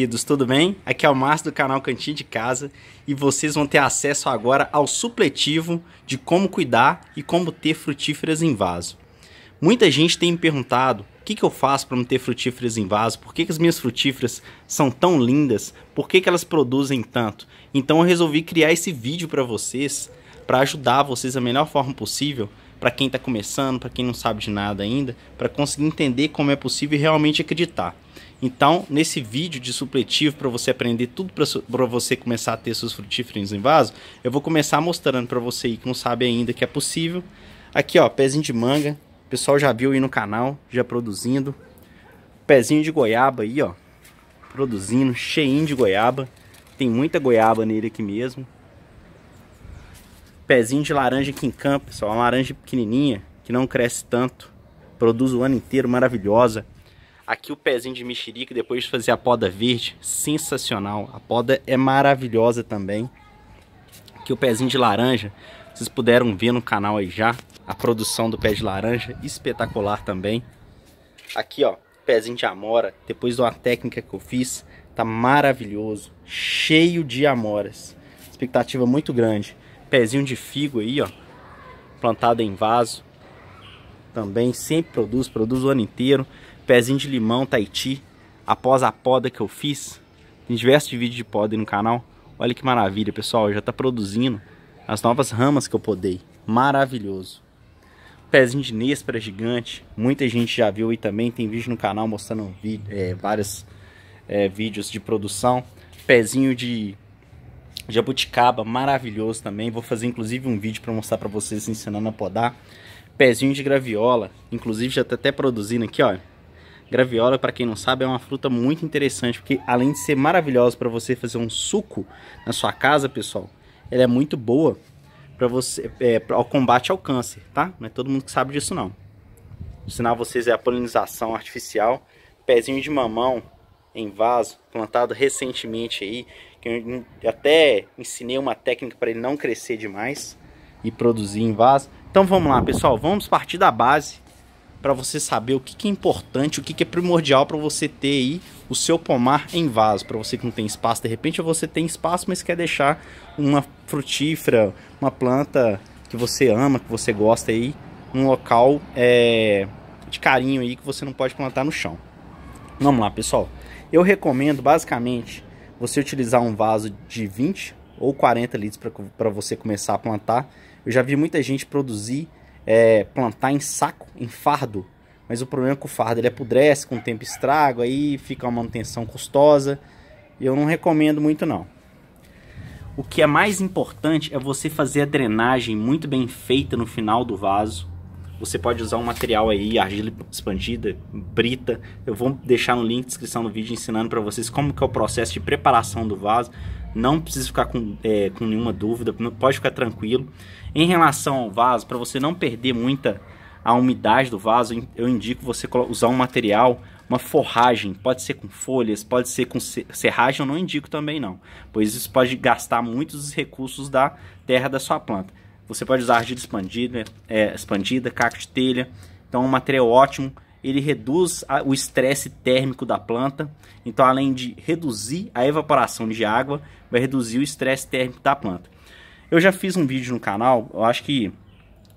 Queridos, tudo bem? Aqui é o Márcio do canal Cantinho de Casa e vocês vão ter acesso agora ao supletivo de como cuidar e como ter frutíferas em vaso. Muita gente tem me perguntado o que, que eu faço para não ter frutíferas em vaso, por que, que as minhas frutíferas são tão lindas, por que, que elas produzem tanto. Então eu resolvi criar esse vídeo para vocês, para ajudar vocês da melhor forma possível, para quem está começando, para quem não sabe de nada ainda, para conseguir entender como é possível e realmente acreditar. Então, nesse vídeo de supletivo para você aprender tudo para você começar a ter seus frutíferos em vaso, eu vou começar mostrando para você aí que não sabe ainda que é possível. Aqui, ó, pezinho de manga. O pessoal já viu aí no canal, já produzindo. Pezinho de goiaba aí, ó. Produzindo, cheinho de goiaba. Tem muita goiaba nele aqui mesmo. Pezinho de laranja aqui em campo, pessoal. Uma laranja pequenininha, que não cresce tanto. Produz o ano inteiro, maravilhosa Aqui o pezinho de mexerica, depois de fazer a poda verde, sensacional. A poda é maravilhosa também. Aqui o pezinho de laranja, vocês puderam ver no canal aí já. A produção do pé de laranja, espetacular também. Aqui ó, pezinho de amora, depois de uma técnica que eu fiz, tá maravilhoso, cheio de amoras. Expectativa muito grande. Pezinho de figo aí, ó, plantado em vaso. Também sempre produz, produz o ano inteiro pezinho de limão Tahiti, após a poda que eu fiz. Tem diversos vídeos de poda no canal. Olha que maravilha, pessoal. Já está produzindo as novas ramas que eu podei. Maravilhoso. Pezinho de néspera gigante. Muita gente já viu aí também. Tem vídeo no canal mostrando é, vários é, vídeos de produção. Pezinho de jabuticaba maravilhoso também. Vou fazer inclusive um vídeo para mostrar para vocês ensinando a podar. Pezinho de graviola, inclusive já tá até produzindo aqui, ó. Graviola, para quem não sabe, é uma fruta muito interessante, porque além de ser maravilhosa para você fazer um suco na sua casa, pessoal, ela é muito boa para você é, ao combate ao câncer, tá? Não é todo mundo que sabe disso não. Vou ensinar vocês é a polinização artificial, pezinho de mamão em vaso, plantado recentemente aí, que eu até ensinei uma técnica para ele não crescer demais e produzir em vaso. Então vamos lá, pessoal, vamos partir da base para você saber o que, que, é importante, o que, que é primordial para você ter aí o seu pomar em vaso. Para você que não tem espaço, de repente você tem espaço, mas quer deixar uma frutífera, uma planta que você ama, que você gosta aí, num local é, de carinho aí que você não pode plantar no chão. Vamos lá, pessoal. Eu recomendo basicamente você utilizar um vaso de 20 ou 40 litros para você começar a plantar. Eu já vi muita gente produzir é, plantar em saco, em fardo. Mas o problema é que o fardo ele apodrece, com o tempo estrago, aí fica uma manutenção custosa. E eu não recomendo muito não. O que é mais importante é você fazer a drenagem muito bem feita no final do vaso. Você pode usar um material aí, argila expandida, brita. Eu vou deixar no link na descrição do vídeo ensinando para vocês como que é o processo de preparação do vaso não precisa ficar com, é, com nenhuma dúvida, pode ficar tranquilo. Em relação ao vaso, para você não perder muita a umidade do vaso, eu indico você usar um material, uma forragem, pode ser com folhas, pode ser com serragem, eu não indico também não, pois isso pode gastar muitos recursos da terra da sua planta. Você pode usar argila expandida, é, expandida caco de telha, então é um material ótimo ele reduz a, o estresse térmico da planta. Então, além de reduzir a evaporação de água, vai reduzir o estresse térmico da planta. Eu já fiz um vídeo no canal, eu acho que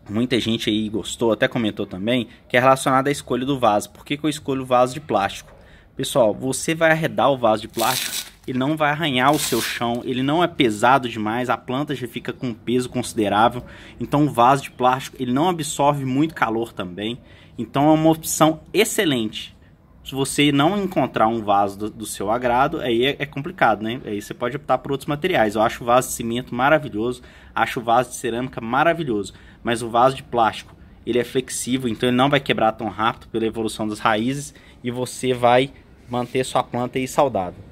muita gente aí gostou, até comentou também, que é relacionado à escolha do vaso. Por que, que eu escolho o vaso de plástico? Pessoal, você vai arredar o vaso de plástico ele não vai arranhar o seu chão, ele não é pesado demais, a planta já fica com um peso considerável, então o vaso de plástico ele não absorve muito calor também. Então é uma opção excelente. Se você não encontrar um vaso do, do seu agrado, aí é, é, complicado, né? Aí você pode optar por outros materiais. Eu acho o vaso de cimento maravilhoso, acho o vaso de cerâmica maravilhoso, mas o vaso de plástico, ele é flexível, então ele não vai quebrar tão rápido pela evolução das raízes e você vai manter sua planta aí saudável.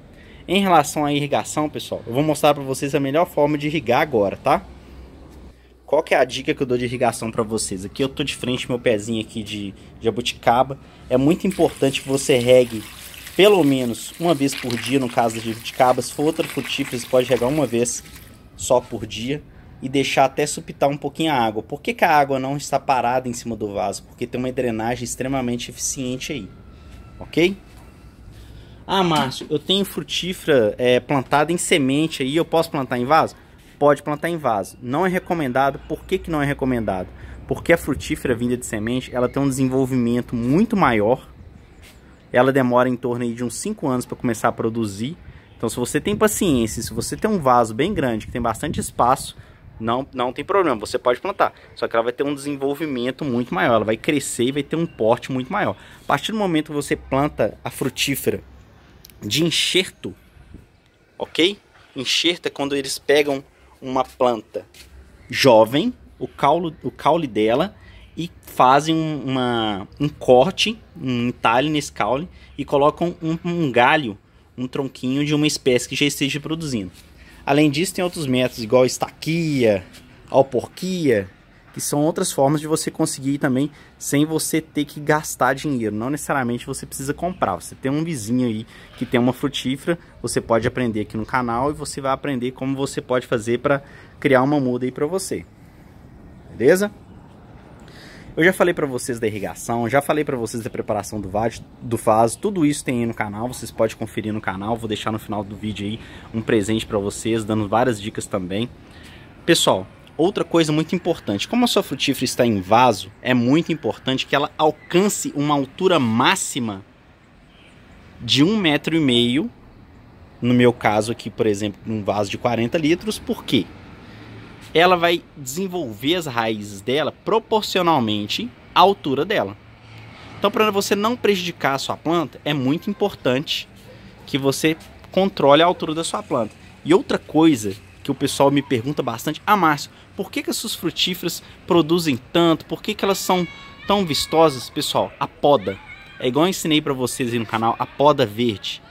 Em relação à irrigação, pessoal, eu vou mostrar para vocês a melhor forma de irrigar agora, tá? Qual que é a dica que eu dou de irrigação para vocês? Aqui eu tô de frente meu pezinho aqui de jabuticaba. É muito importante que você regue pelo menos uma vez por dia, no caso de jabuticabas. Se for outra frutífera, você pode regar uma vez só por dia e deixar até supitar um pouquinho a água. Por que, que a água não está parada em cima do vaso? Porque tem uma drenagem extremamente eficiente aí, ok? Ah, Márcio, eu tenho frutífera é, plantada em semente aí, eu posso plantar em vaso? pode plantar em vaso. Não é recomendado. Por que, que não é recomendado? Porque a frutífera vinda de semente, ela tem um desenvolvimento muito maior. Ela demora em torno de uns 5 anos para começar a produzir. Então, se você tem paciência, se você tem um vaso bem grande, que tem bastante espaço, não, não tem problema, você pode plantar. Só que ela vai ter um desenvolvimento muito maior, ela vai crescer e vai ter um porte muito maior. A partir do momento que você planta a frutífera de enxerto, ok? Enxerto é quando eles pegam uma planta jovem, o caule, o caule dela, e fazem uma, um corte, um entalhe nesse caule, e colocam um, um galho, um tronquinho de uma espécie que já esteja produzindo. Além disso, tem outros métodos, igual estaquia, alporquia, que são outras formas de você conseguir também sem você ter que gastar dinheiro. Não necessariamente você precisa comprar. Você tem um vizinho aí que tem uma frutífera, você pode aprender aqui no canal e você vai aprender como você pode fazer para criar uma muda aí para você. Beleza? Eu já falei para vocês da irrigação, já falei para vocês da preparação do, vaso, do vaso, tudo isso tem aí no canal, vocês podem conferir no canal, vou deixar no final do vídeo aí um presente para vocês, dando várias dicas também. Pessoal, Outra coisa muito importante, como a sua frutífera está em vaso, é muito importante que ela alcance uma altura máxima de um metro e meio, no meu caso aqui, por exemplo, um vaso de 40 litros, por quê? Ela vai desenvolver as raízes dela proporcionalmente à altura dela. Então, para você não prejudicar a sua planta, é muito importante que você controle a altura da sua planta. E outra coisa que o pessoal me pergunta bastante. Ah, Márcio, por que, que as suas frutíferas produzem tanto? Por que, que elas são tão vistosas? Pessoal, a poda. É igual eu ensinei para vocês aí no canal, a poda verde.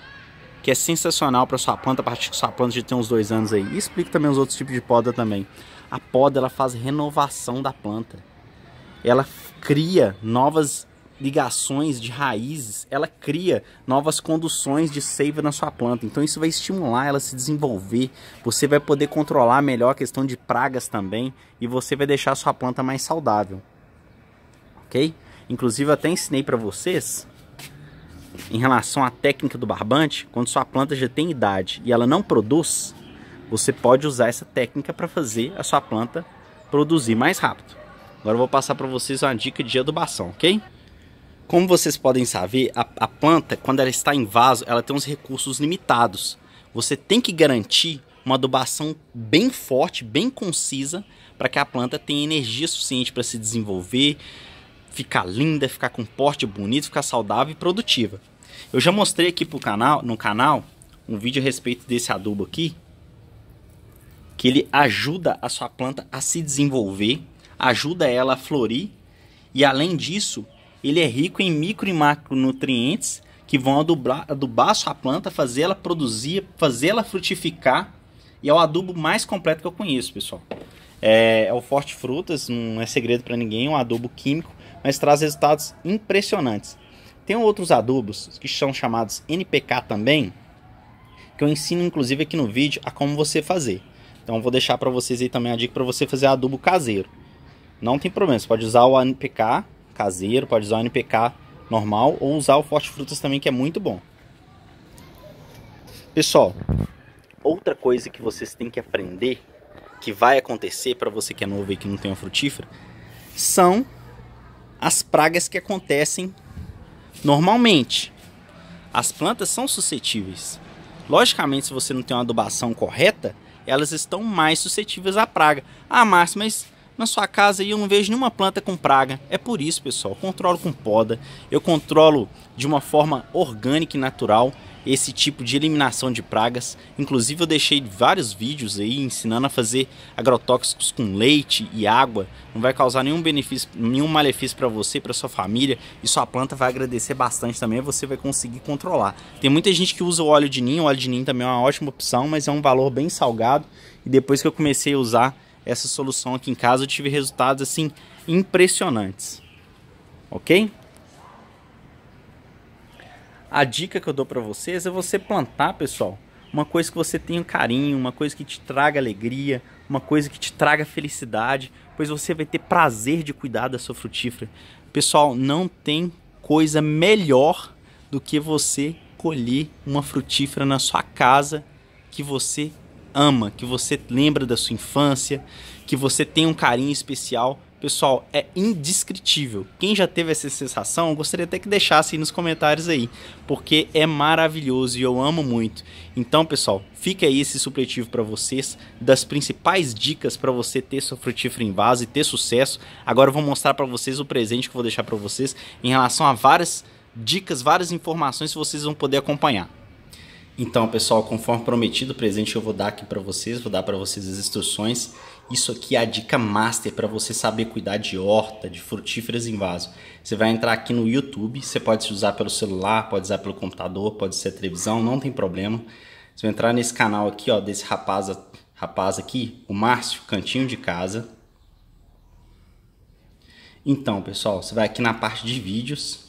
Que é sensacional para sua planta, a partir que sua planta já tem uns dois anos aí. E explico também os outros tipos de poda também. A poda, ela faz renovação da planta. Ela cria novas ligações de raízes, ela cria novas conduções de seiva na sua planta. Então isso vai estimular ela a se desenvolver. Você vai poder controlar melhor a questão de pragas também e você vai deixar a sua planta mais saudável. OK? Inclusive eu até ensinei para vocês em relação à técnica do barbante, quando sua planta já tem idade e ela não produz, você pode usar essa técnica para fazer a sua planta produzir mais rápido. Agora eu vou passar para vocês uma dica de adubação, ok? Como vocês podem saber, a, a planta, quando ela está em vaso, ela tem uns recursos limitados. Você tem que garantir uma adubação bem forte, bem concisa, para que a planta tenha energia suficiente para se desenvolver, ficar linda, ficar com porte bonito, ficar saudável e produtiva. Eu já mostrei aqui pro canal, no canal um vídeo a respeito desse adubo aqui, que ele ajuda a sua planta a se desenvolver, ajuda ela a florir e além disso, ele é rico em micro e macronutrientes que vão adubar, adubar sua planta, fazer ela produzir, fazer ela frutificar. E é o adubo mais completo que eu conheço, pessoal. É, é o Forte Frutas, não é segredo para ninguém, é um adubo químico, mas traz resultados impressionantes. Tem outros adubos que são chamados NPK também, que eu ensino inclusive aqui no vídeo a como você fazer. Então vou deixar para vocês aí também a dica para você fazer adubo caseiro. Não tem problema, você pode usar o NPK caseiro, pode usar o NPK normal ou usar o Forte Frutas também, que é muito bom. Pessoal, outra coisa que vocês têm que aprender, que vai acontecer para você que é novo e que não tem uma frutífera, são as pragas que acontecem normalmente. As plantas são suscetíveis. Logicamente, se você não tem uma adubação correta, elas estão mais suscetíveis à praga. Ah, Márcio, mas na sua casa e eu não vejo nenhuma planta com praga. É por isso, pessoal, controlo com poda, eu controlo de uma forma orgânica e natural esse tipo de eliminação de pragas. Inclusive eu deixei vários vídeos aí ensinando a fazer agrotóxicos com leite e água. Não vai causar nenhum benefício, nenhum malefício para você, para sua família e sua planta vai agradecer bastante também. Você vai conseguir controlar. Tem muita gente que usa o óleo de ninho. O óleo de ninho também é uma ótima opção, mas é um valor bem salgado. E depois que eu comecei a usar essa solução aqui em casa, eu tive resultados assim impressionantes. OK? A dica que eu dou para vocês é você plantar, pessoal, uma coisa que você tenha um carinho, uma coisa que te traga alegria, uma coisa que te traga felicidade, pois você vai ter prazer de cuidar da sua frutífera. Pessoal, não tem coisa melhor do que você colher uma frutífera na sua casa que você ama, que você lembra da sua infância, que você tem um carinho especial. Pessoal, é indescritível. Quem já teve essa sensação, gostaria até que deixasse aí nos comentários aí, porque é maravilhoso e eu amo muito. Então, pessoal, fica aí esse supletivo para vocês das principais dicas para você ter sua frutífera em vaso e ter sucesso. Agora eu vou mostrar para vocês o presente que eu vou deixar para vocês em relação a várias dicas, várias informações que vocês vão poder acompanhar. Então, pessoal, conforme prometido, o presente eu vou dar aqui para vocês, vou dar para vocês as instruções. Isso aqui é a dica master para você saber cuidar de horta, de frutíferas em vaso. Você vai entrar aqui no YouTube, você pode usar pelo celular, pode usar pelo computador, pode ser televisão, não tem problema. Você vai entrar nesse canal aqui, ó, desse rapaz, rapaz aqui, o Márcio Cantinho de Casa. Então, pessoal, você vai aqui na parte de vídeos.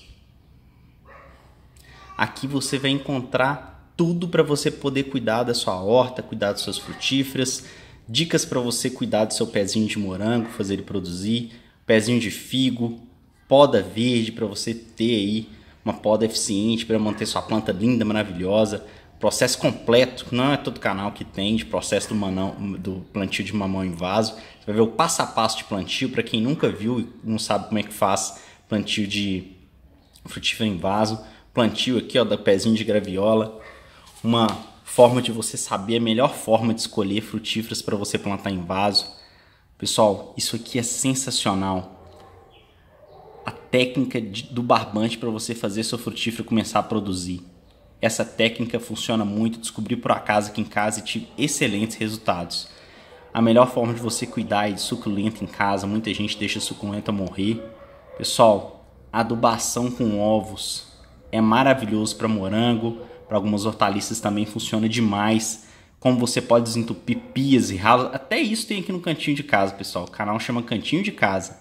Aqui você vai encontrar tudo para você poder cuidar da sua horta, cuidar das suas frutíferas, dicas para você cuidar do seu pezinho de morango, fazer ele produzir, pezinho de figo, poda verde para você ter aí uma poda eficiente para manter sua planta linda, maravilhosa. Processo completo, não é todo canal que tem de processo do, manão, do plantio de mamão em vaso. Você vai ver o passo a passo de plantio para quem nunca viu e não sabe como é que faz plantio de frutífero em vaso. Plantio aqui ó, do pezinho de graviola, uma forma de você saber a melhor forma de escolher frutíferas para você plantar em vaso. Pessoal, isso aqui é sensacional. A técnica de, do barbante para você fazer seu frutífero começar a produzir. Essa técnica funciona muito, descobri por acaso aqui em casa e tive excelentes resultados. A melhor forma de você cuidar é de suculenta em casa, muita gente deixa a suculenta morrer. Pessoal, adubação com ovos é maravilhoso para morango, para algumas hortaliças também funciona demais. Como você pode desentupir pias e ralas. Até isso tem aqui no cantinho de casa, pessoal. O canal chama Cantinho de Casa.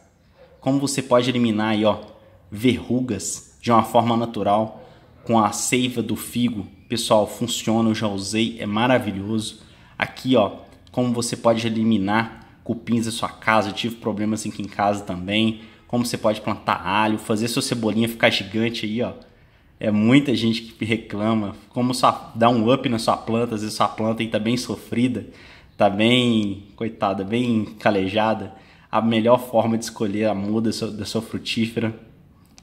Como você pode eliminar aí, ó, verrugas de uma forma natural com a seiva do figo. Pessoal, funciona, eu já usei, é maravilhoso. Aqui, ó, como você pode eliminar cupins da sua casa. Eu tive problemas aqui em casa também. Como você pode plantar alho, fazer sua cebolinha ficar gigante aí, ó é muita gente que reclama como sua, dá um up na sua planta, às vezes sua planta está bem sofrida, está bem, coitada, bem calejada. A melhor forma de escolher a muda da sua frutífera.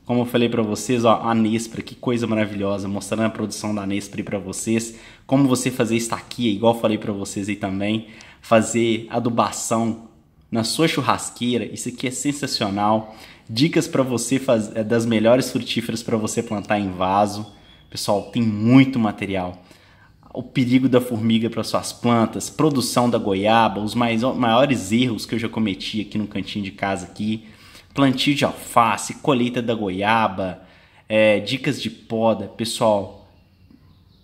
Como eu falei para vocês, ó, a Nespra, que coisa maravilhosa, mostrando a produção da Nespra para vocês, como você fazer estaquia, igual eu falei para vocês aí também, fazer adubação na sua churrasqueira, isso aqui é sensacional dicas para você fazer é, das melhores frutíferas para você plantar em vaso. Pessoal, tem muito material. O perigo da formiga para suas plantas, produção da goiaba, os mais, maiores erros que eu já cometi aqui no cantinho de casa aqui, plantio de alface, colheita da goiaba, é, dicas de poda, pessoal,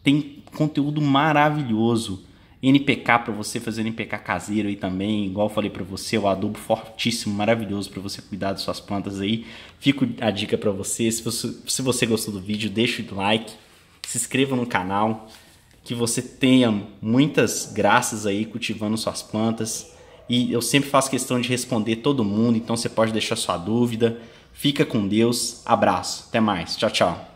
tem conteúdo maravilhoso. NPK para você fazer NPK caseiro aí também, igual eu falei para você, o adubo fortíssimo, maravilhoso para você cuidar das suas plantas aí. Fico a dica para você. Se, você, se você gostou do vídeo, deixa o like, se inscreva no canal, que você tenha muitas graças aí cultivando suas plantas. E eu sempre faço questão de responder todo mundo, então você pode deixar sua dúvida. Fica com Deus, abraço, até mais, tchau, tchau.